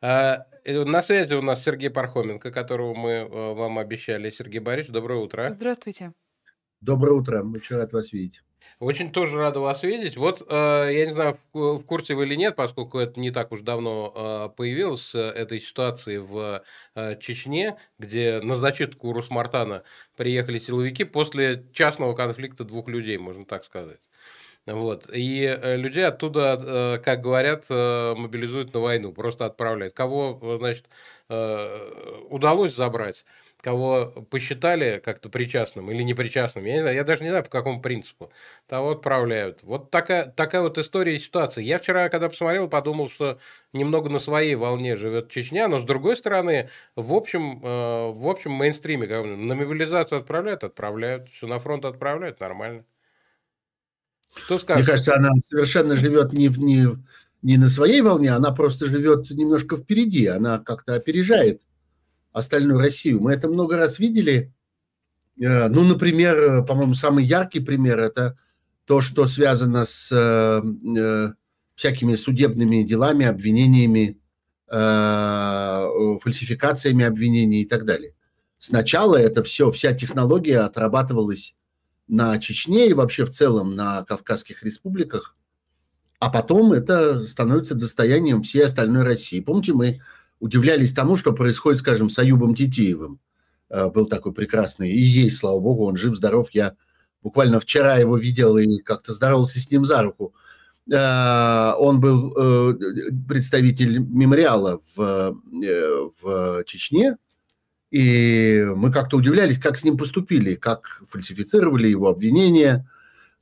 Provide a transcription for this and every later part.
А, э, на связи у нас Сергей Пархоменко, которого мы э, вам обещали. Сергей Борисович, доброе утро. Здравствуйте. Доброе утро, мы очень рад вас видеть. Очень тоже рада вас видеть. Вот, э, я не знаю, в курсе вы или нет, поскольку это не так уж давно появилось, этой ситуации в Чечне, где на зачитку Русмартана приехали силовики после частного конфликта двух людей, можно так сказать. Вот. И э, людей оттуда, э, как говорят, э, мобилизуют на войну, просто отправляют. Кого, значит, удалось забрать, кого посчитали как-то причастным или непричастным, я не знаю, я даже не знаю, по какому принципу, того отправляют. Вот такая, такая вот история и ситуация. Я вчера, когда посмотрел, подумал, что немного на своей волне живет Чечня, но с другой стороны, в общем, в общем мейнстриме, на мобилизацию отправляют, отправляют, все на фронт отправляют, нормально. Что скажешь? Мне кажется, она совершенно живет не, в, не, не на своей волне, она просто живет немножко впереди, она как-то опережает остальную Россию. Мы это много раз видели. Э, ну, например, э, по-моему, самый яркий пример – это то, что связано с э, всякими судебными делами, обвинениями, фальсификациями обвинений и так далее. Сначала это все, вся технология отрабатывалась на Чечне и вообще в целом на Кавказских республиках, а потом это становится достоянием всей остальной России. Помните, мы удивлялись тому, что происходит, скажем, с Аюбом Титиевым. Э, был такой прекрасный, и есть, слава богу, он жив-здоров. Я буквально вчера его видел и как-то здоровался с ним за руку. Э, он был э, представитель мемориала в, в Чечне – и мы как-то удивлялись, как с ним поступили, как фальсифицировали его обвинения,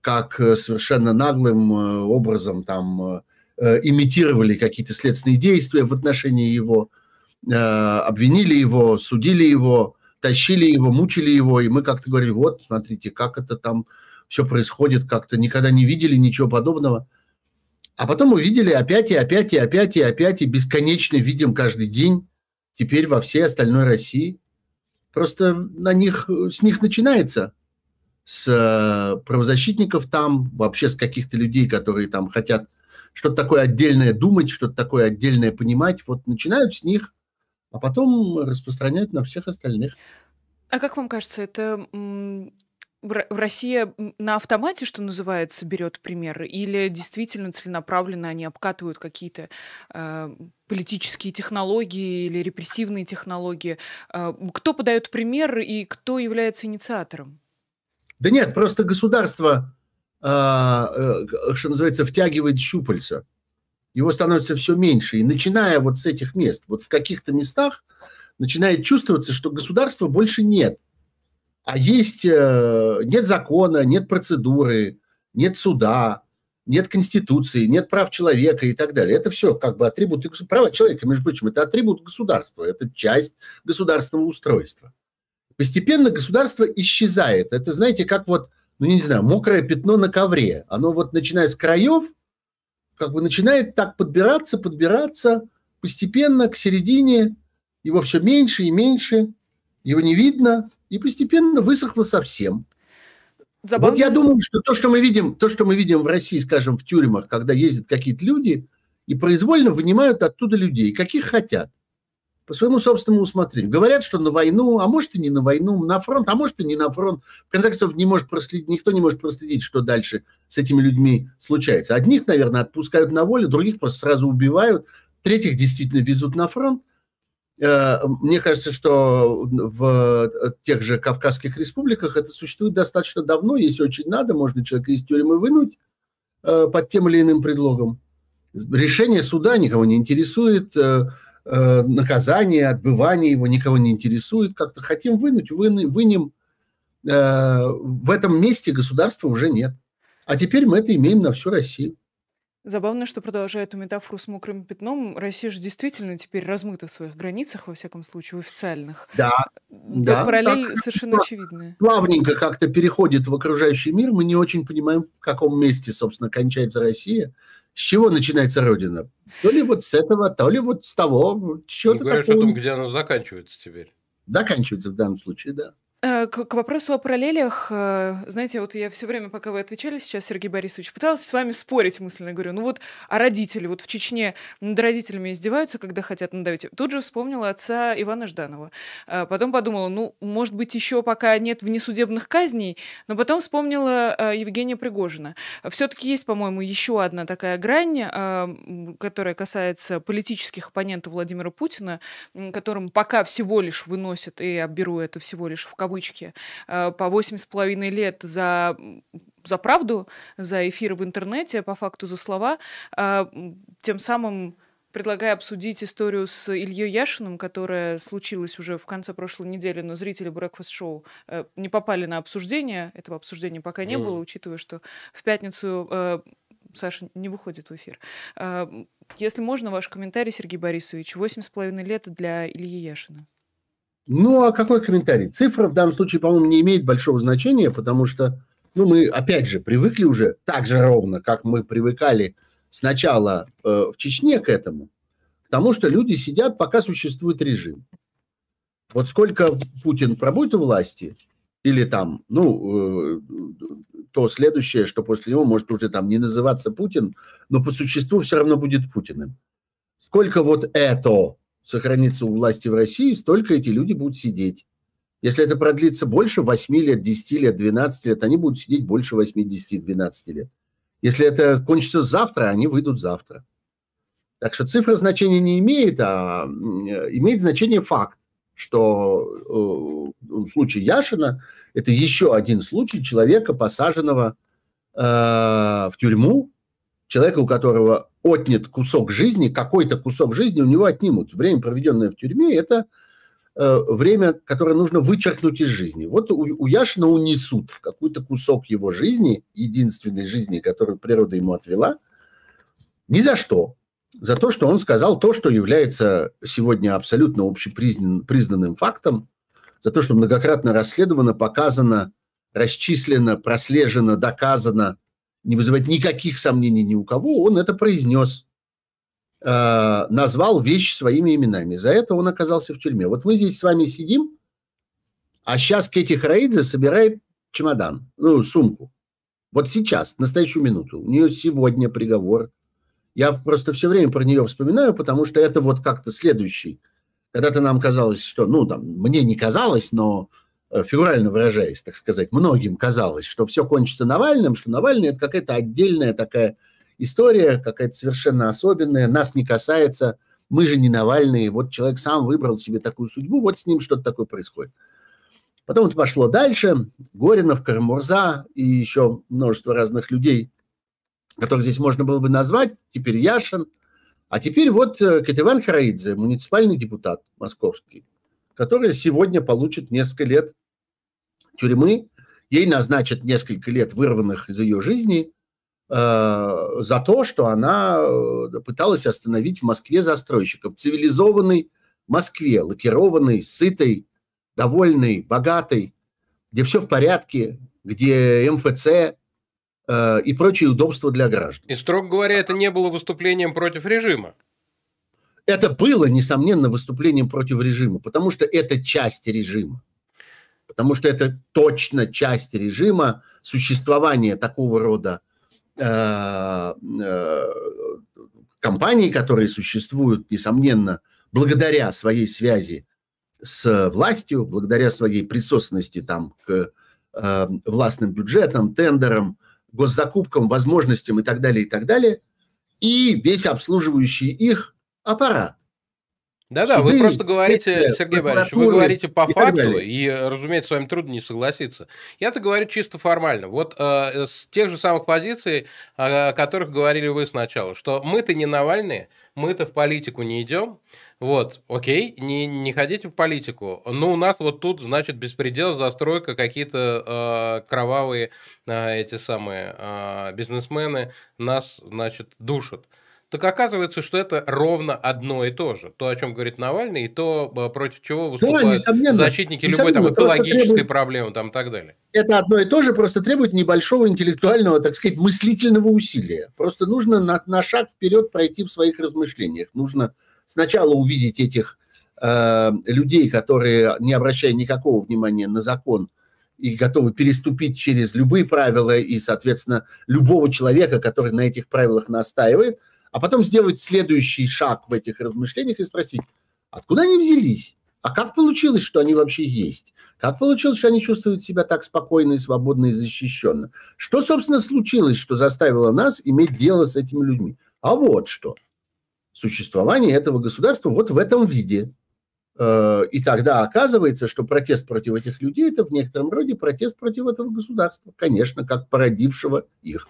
как э, совершенно наглым э, образом там э, имитировали какие-то следственные действия в отношении его, обвинили его, судили его, тащили его, мучили его, и мы как-то говорили, вот, смотрите, как это там все происходит, как-то никогда не видели ничего подобного. А потом увидели опять и опять и опять и опять, и бесконечно видим каждый день теперь во всей остальной России. Просто на них, с них начинается, с э, правозащитников там, вообще с каких-то людей, которые там хотят что-то такое отдельное думать, что-то такое отдельное понимать. Вот начинают с них, а потом распространяют на всех остальных. А как вам кажется, это Россия на автомате, что называется, берет примеры, или действительно целенаправленно они обкатывают какие-то э, политические технологии или репрессивные технологии? Э, кто подает пример и кто является инициатором? Да нет, просто государство, а, э, э, что называется, втягивает щупальца. Его становится все меньше. И начиная вот с этих мест, вот в каких-то местах начинает чувствоваться, что государства больше нет а есть, э, нет закона, нет процедуры, нет суда, нет конституции, нет прав человека и так далее. Это все как бы атрибуты права человека, между прочим, это атрибут государства, это часть государственного устройства. Постепенно государство исчезает. Это, знаете, как вот, ну, не знаю, мокрое пятно на ковре. Оно вот, начиная с краев, как бы начинает так подбираться, подбираться, постепенно к середине его все меньше и меньше, его не видно, и постепенно высохло совсем. Забавно. Вот я думаю, что то, что мы видим, то, что мы видим в России, скажем, в тюрьмах, когда ездят какие-то люди и произвольно вынимают оттуда людей, каких хотят, по своему собственному усмотрению. Говорят, что на войну, а может и не на войну, на фронт, а может и не на фронт. В конце концов, не может проследить, никто не может проследить, что дальше с этими людьми случается. Одних, наверное, отпускают на волю, других просто сразу убивают, третьих действительно везут на фронт. Э, мне кажется, что в э, тех же Кавказских республиках это существует достаточно давно. Если очень надо, можно человека из тюрьмы вынуть э, под тем или иным предлогом. Решение суда никого не интересует, наказание, отбывание его никого не интересует. Как-то хотим вынуть, вынем. В этом месте государства уже нет. А теперь мы это имеем на всю Россию. Забавно, что продолжая эту метафору с мокрым пятном, Россия же действительно теперь размыта в своих границах, во всяком случае, в официальных. Да, да. параллель так, совершенно очевидная. Плавненько как-то переходит в окружающий мир, мы не очень понимаем, в каком месте, собственно, кончается Россия, с чего начинается Родина. То ли вот с этого, то ли вот с того. Чего-то не говоришь такого... о том, где она заканчивается теперь. Заканчивается в данном случае, да. Э, к, к вопросу о параллелях, э, знаете, вот я все время, пока вы отвечали сейчас, Сергей Борисович, пыталась с вами спорить мысленно. Говорю, ну вот, а родители, вот в Чечне над родителями издеваются, когда хотят надавить. Тут же вспомнила отца Ивана Жданова. Э, потом подумала, ну, может быть, еще пока нет внесудебных казней, но потом вспомнила Евгения Пригожина. Все-таки есть, по-моему, еще одна такая грань, которая касается политических оппонентов Владимира Путина, которым пока всего лишь выносят, и я беру это всего лишь в кого привычки, э, по 8,5 лет за за правду, за эфир в интернете, по факту за слова, э, тем самым предлагаю обсудить историю с Ильей Яшиным, которая случилась уже в конце прошлой недели, но зрители Breakfast Show э, не попали на обсуждение. Этого обсуждения пока не mm. было, учитывая, что в пятницу Саша не выходит в эфир. если можно, ваш комментарий, Сергей Борисович. Восемь с половиной лет для Ильи Яшина. Ну, а какой комментарий? Цифра в данном случае, по-моему, не имеет большого значения, потому что, ну, мы, опять же, привыкли уже так же ровно, как мы привыкали сначала э, в Чечне к этому, потому что люди сидят, пока существует режим. Вот сколько Путин пробудет у власти, или там, ну, э, то следующее, что после него может уже там не называться Путин, но по существу все равно будет Путиным. Сколько вот это сохранится у власти в России, столько эти люди будут сидеть. Если это продлится больше 8 лет, 10 лет, 12 лет, они будут сидеть больше 8-10-12 лет. Если это кончится завтра, они выйдут завтра. Так что цифра значения не имеет, а имеет значение факт, что э, в случае Яшина это еще один случай человека, посаженного э, в тюрьму, человека, у которого отнят кусок жизни, какой-то кусок жизни у него отнимут. Время, проведенное в тюрьме, это э, время, которое нужно вычеркнуть из жизни. Вот у, у Яшина унесут какой-то кусок его жизни, единственной жизни, которую природа ему отвела, ни за что. За то, что он сказал то, что является сегодня абсолютно общепризнанным фактом, за то, что многократно расследовано, показано, расчислено, прослежено, доказано – не вызывать никаких сомнений ни у кого, он это произнес, э, назвал вещи своими именами. За это он оказался в тюрьме. Вот мы здесь с вами сидим, а сейчас Кэти Храидзе собирает чемодан, ну, сумку. Вот сейчас, настоящую минуту. У нее сегодня приговор. Я просто все время про нее вспоминаю, потому что это вот как-то следующий. Когда-то нам казалось, что, ну, там, мне не казалось, но Э, фигурально выражаясь, так сказать, многим казалось, что все кончится Навальным, что Навальный – это какая-то отдельная такая история, какая-то совершенно особенная, нас не касается, мы же не Навальные, вот человек сам выбрал себе такую судьбу, вот с ним что-то такое происходит. Потом это пошло дальше, Горинов, Карамурза и еще множество разных людей, которых здесь можно было бы назвать, теперь Яшин, а теперь вот э, Кетиван Хараидзе, муниципальный депутат московский, который сегодня получит несколько лет тюрьмы, ей назначат несколько лет вырванных из ее жизни э, за то, что она э, пыталась остановить в Москве застройщиков. Цивилизованной Москве, лакированной, сытой, довольной, богатой, где все в порядке, где МФЦ э, и прочие удобства для граждан. И, строго говоря, это не было выступлением против режима. Это было, несомненно, выступлением против режима, потому что это часть режима потому что это точно часть режима существования такого рода э, э, компаний, которые существуют, несомненно, благодаря своей связи с властью, благодаря своей присосности там к э, властным бюджетам, тендерам, госзакупкам, возможностям и так далее, и так далее, и весь обслуживающий их аппарат. Да-да, вы просто говорите, Сергей Борисович, вы говорите по и факту, и, разумеется, с вами трудно не согласиться. Я-то говорю чисто формально. Вот э, с тех же самых позиций, э, о которых говорили вы сначала, что мы-то не Навальные, мы-то в политику не идем, вот, окей, не, не ходите в политику. Но у нас вот тут, значит, беспредел, застройка, какие-то э, кровавые э, эти самые э, бизнесмены нас, значит, душат так оказывается, что это ровно одно и то же. То, о чем говорит Навальный, и то, э, против чего выступают да, защитники любой там, экологической требует... проблемы там, и так далее. Это одно и то же, просто требует небольшого интеллектуального, так сказать, мыслительного усилия. Просто нужно на, на шаг вперед пройти в своих размышлениях. Нужно сначала увидеть этих э, людей, которые, не обращая никакого внимания на закон, и готовы переступить через любые правила и, соответственно, любого человека, который на этих правилах настаивает – а потом сделать следующий шаг в этих размышлениях и спросить, откуда они взялись? А как получилось, что они вообще есть? Как получилось, что они чувствуют себя так спокойно и свободно и защищенно? Что, собственно, случилось, что заставило нас иметь дело с этими людьми? А вот что. Существование этого государства вот в этом виде. Э, и тогда оказывается, что протест против этих людей – это в некотором роде протест против этого государства, конечно, как породившего их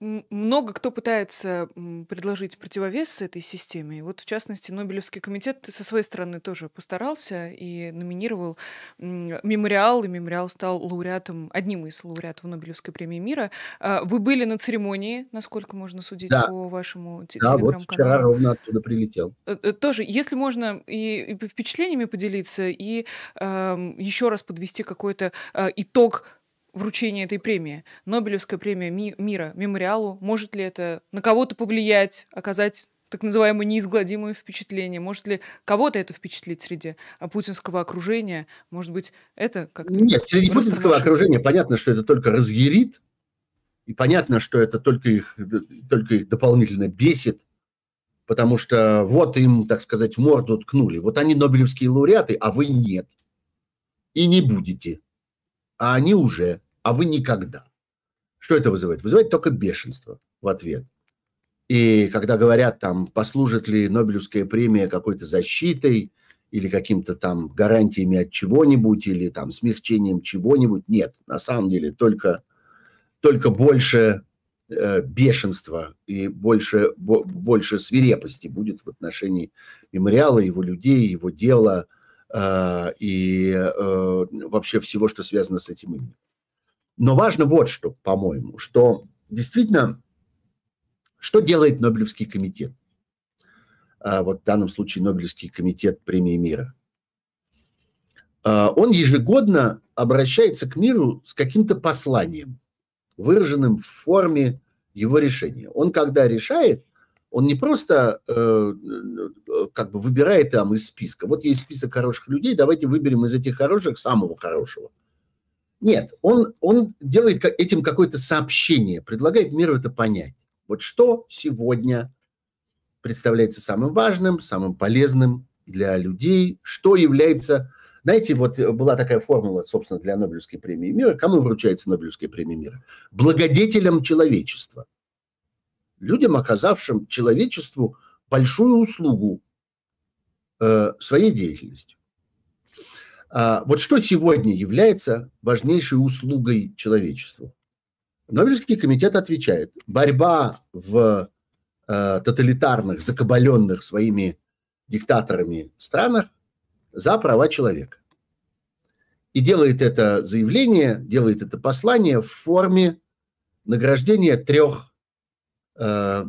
много кто пытается предложить противовес этой системе. И вот, в частности, Нобелевский комитет со своей стороны тоже постарался и номинировал мемориал, и мемориал стал лауреатом, одним из лауреатов Нобелевской премии мира. А, вы были на церемонии, насколько можно судить да. по вашему да, телеграм-каналу. Да, вот вчера ровно оттуда прилетел. Э, э, тоже, если можно и, и впечатлениями поделиться, и э, еще раз подвести какой-то э, итог вручение этой премии, Нобелевская премия ми- мира, мемориалу, может ли это на кого-то повлиять, оказать так называемое неизгладимое впечатление? Может ли кого-то это впечатлить среди а, путинского окружения? Может быть, это как-то... Нет, среди путинского нашим... окружения понятно, что это только разъярит, и понятно, что это только их, только их дополнительно бесит, потому что вот им, так сказать, морду ткнули. Вот они нобелевские лауреаты, а вы нет. И не будете. А они уже а вы никогда. Что это вызывает? Вызывает только бешенство в ответ. И когда говорят там, послужит ли Нобелевская премия какой-то защитой или каким-то там гарантиями от чего-нибудь или там смягчением чего-нибудь, нет, на самом деле только, только больше э, бешенства и больше, бо, больше свирепости будет в отношении мемориала, его людей, его дела э, и э, вообще всего, что связано с этим именем. Но важно вот что, по-моему, что действительно, что делает Нобелевский комитет? А, вот в данном случае Нобелевский комитет премии мира. А, он ежегодно обращается к миру с каким-то посланием, выраженным в форме его решения. Он когда решает, он не просто э, как бы выбирает там из списка. Вот есть список хороших людей, давайте выберем из этих хороших самого хорошего – нет, он, он делает этим какое-то сообщение, предлагает миру это понять. Вот что сегодня представляется самым важным, самым полезным для людей, что является... Знаете, вот э, была такая формула, собственно, для Нобелевской премии мира. Кому вручается Нобелевская премия мира? Благодетелям человечества. Людям, оказавшим человечеству большую услугу э, своей деятельностью. А, вот что сегодня является важнейшей услугой человечеству? Нобелевский комитет отвечает, борьба в а, тоталитарных, закабаленных своими диктаторами странах за права человека. И делает это заявление, делает это послание в форме награждения трех, э,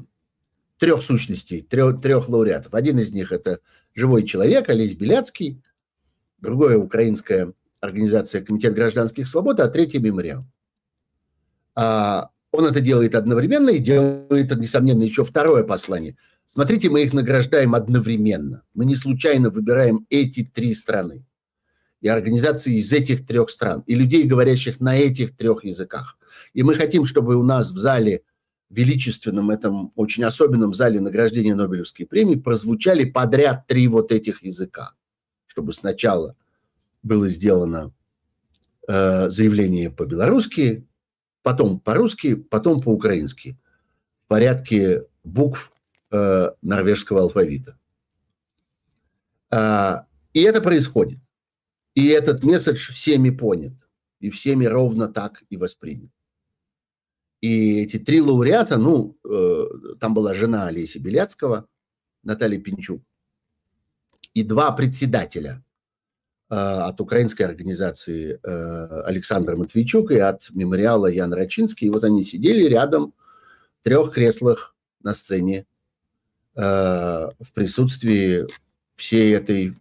трех сущностей, трех, трех лауреатов. Один из них это живой человек, Олесь Беляцкий, другая украинская организация Комитет гражданских свобод, а третье мемориал. А он это делает одновременно и делает, несомненно, еще второе послание. Смотрите, мы их награждаем одновременно. Мы не случайно выбираем эти три страны и организации из этих трех стран, и людей, говорящих на этих трех языках. И мы хотим, чтобы у нас в зале, величественном этом очень особенном зале награждения Нобелевской премии прозвучали подряд три вот этих языка чтобы сначала было сделано э, заявление по-белорусски, потом по-русски, потом по-украински в порядке букв э, норвежского алфавита. А, и это происходит. И этот месседж всеми понят. И всеми ровно так и воспринят. И эти три лауреата, ну, э, там была жена Олеси Беляцкого, Наталья Пинчук, и два председателя э, от украинской организации э, Александр Матвейчук и от мемориала Ян Рачинский. И вот они сидели рядом в трех креслах на сцене э, в присутствии всей этой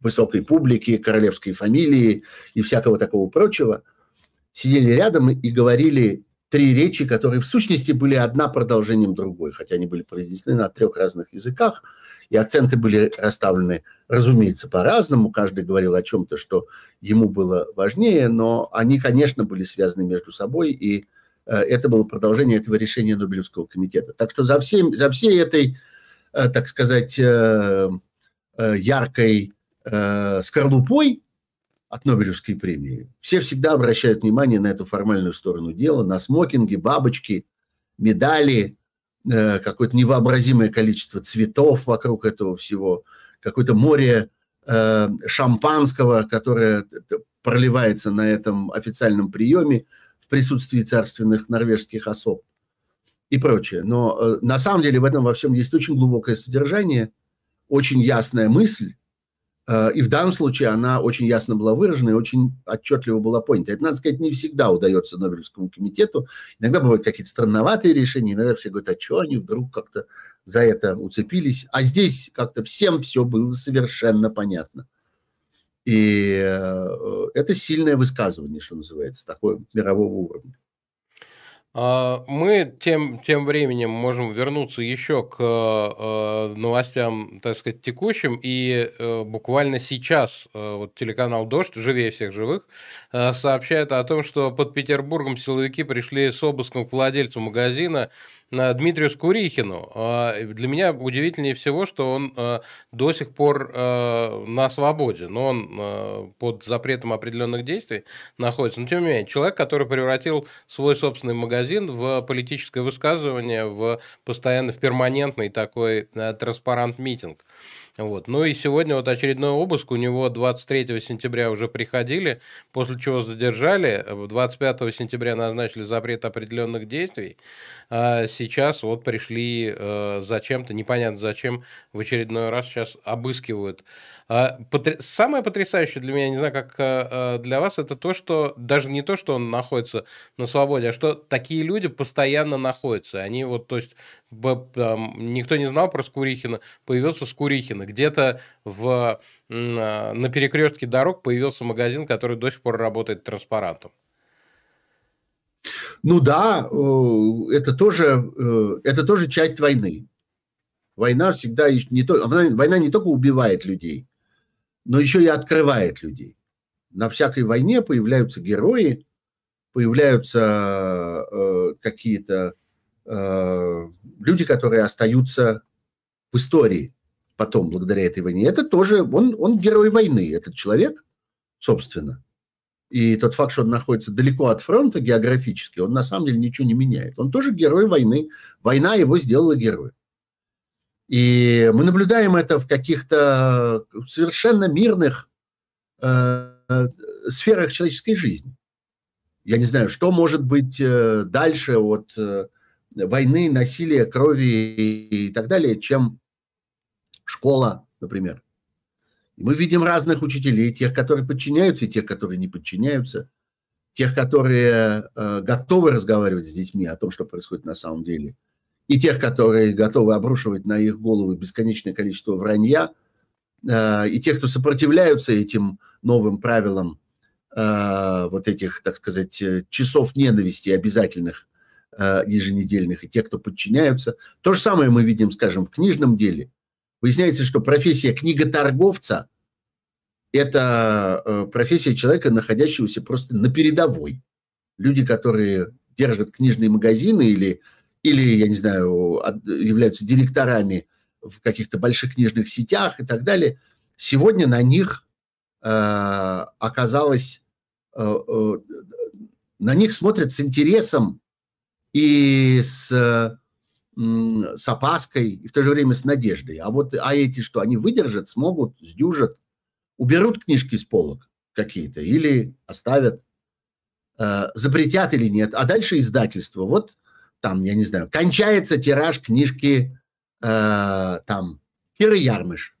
высокой публики, королевской фамилии и всякого такого прочего. Сидели рядом и говорили три речи, которые в сущности были одна продолжением другой, хотя они были произнесены на трех разных языках, и акценты были расставлены, разумеется, по-разному. Каждый говорил о чем-то, что ему было важнее, но они, конечно, были связаны между собой, и э, это было продолжение этого решения Нобелевского комитета. Так что за, всем, за всей этой, э, так сказать, э, яркой скорлупой от Нобелевской премии. Все всегда обращают внимание на эту формальную сторону дела, на смокинги, бабочки, медали, э, какое-то невообразимое количество цветов вокруг этого всего, какое-то море э, шампанского, которое проливается на этом официальном приеме в присутствии царственных норвежских особ и прочее. Но э, на самом деле в этом во всем есть очень глубокое содержание, очень ясная мысль, Э, и в данном случае она очень ясно была выражена и очень отчетливо была понята. Это, надо сказать, не всегда удается Нобелевскому комитету. Иногда бывают какие-то странноватые решения, иногда все говорят, а что они вдруг как-то за это уцепились. А здесь как-то всем все было совершенно понятно. И э, это сильное высказывание, что называется, такое мирового уровня. А, мы тем, тем временем можем вернуться еще к э, новостям, так сказать, текущим. И э, буквально сейчас э, вот телеканал «Дождь», «Живее всех живых», сообщает о том, что под Петербургом силовики пришли с обыском к владельцу магазина, на Дмитрию Скурихину. А, для меня удивительнее всего, что он а, до сих пор а, на свободе, но он под запретом определенных действий находится. Но тем не менее, человек, который превратил свой собственный магазин в политическое высказывание, в постоянно, в перманентный такой транспарант-митинг. Вот. Ну и сегодня вот очередной обыск. У него 23 сентября уже приходили, после чего задержали. 25 сентября назначили запрет определенных действий. А сейчас вот пришли э, зачем-то, непонятно зачем, в очередной раз сейчас обыскивают. А, самое потрясающее для меня, не знаю, как э, э, для вас, это то, что даже не то, что он находится на свободе, а что такие люди постоянно находятся. Они вот, то есть, никто не знал про Скурихина, появился Скурихина. Где-то в, на перекрестке дорог появился магазин, который до сих пор работает транспарантом. Ну да, э, это тоже, э, это тоже часть войны. Война всегда не только война не только убивает людей, но еще и открывает людей. На всякой войне появляются герои, появляются э, какие-то э, люди, которые остаются в истории потом благодаря этой войне. Это тоже, он, он герой войны, этот человек, собственно и тот факт, что он находится далеко от фронта географически, он на самом деле ничего не меняет. Он тоже герой войны. Война его сделала героем. И мы наблюдаем это в каких-то совершенно мирных э, э сферах человеческой жизни. Я не знаю, что может быть э, дальше от э, войны, насилия, крови и, и так далее, чем школа, например. Мы видим разных учителей, тех, которые подчиняются, и тех, которые не подчиняются, тех, которые э, готовы разговаривать с детьми о том, что происходит на самом деле, и тех, которые готовы обрушивать на их головы бесконечное количество вранья, э, и тех, кто сопротивляются этим новым правилам э, вот этих, так сказать, э, часов ненависти обязательных э, еженедельных, и тех, кто подчиняются. То же самое мы видим, скажем, в книжном деле – Выясняется, что профессия книготорговца – это э, профессия человека, находящегося просто на передовой. Люди, которые держат книжные магазины или, или я не знаю, являются директорами в каких-то больших книжных сетях и так далее, сегодня на них э, оказалось, э, э, на них смотрят с интересом и с с опаской и в то же время с надеждой. А вот а эти что, они выдержат, смогут, сдюжат, уберут книжки с полок какие-то или оставят, э, запретят или нет. А дальше издательство. Вот там, я не знаю, кончается тираж книжки э, там Киры Ярмыш.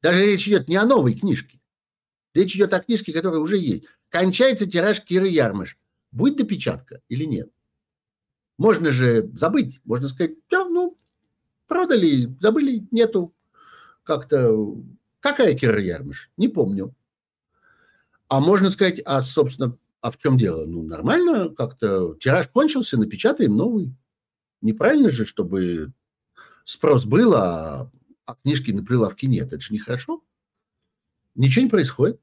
Даже речь идет не о новой книжке. Речь идет о книжке, которая уже есть. Кончается тираж Киры Ярмыш. Будет допечатка или нет? Можно же забыть, можно сказать, да, ну, продали, забыли, нету. Как-то, какая Кира Не помню. А можно сказать, а, собственно, а в чем дело? Ну, нормально, как-то тираж кончился, напечатаем новый. Неправильно же, чтобы спрос был, а, а книжки на прилавке нет. Это же нехорошо. Ничего не происходит.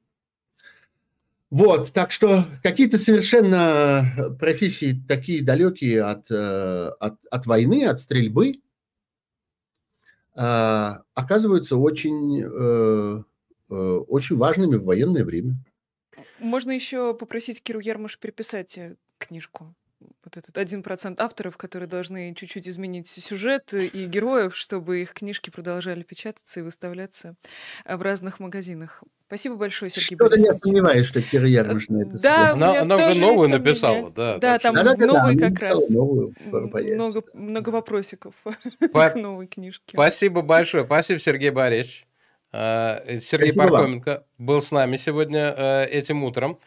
Вот, так что какие-то совершенно э, профессии такие далекие от, э, от, от войны, от стрельбы, э, оказываются очень, очень важными в военное время. Можно еще попросить Киру Ермаш переписать книжку вот этот один процент авторов, которые должны чуть-чуть изменить сюжет и героев, чтобы их книжки продолжали печататься и выставляться в разных магазинах. Спасибо большое, Сергей Что-то я сомневаюсь, что Кира э, на это да, Она, она уже новую написала, да. Да, там да, да, новые да, как раз. Новую, много, много вопросиков По... к новой книжке. Спасибо большое. Спасибо, Сергей Борисович. Э, Сергей Спасибо Пархоменко вам. был с нами сегодня э, этим утром.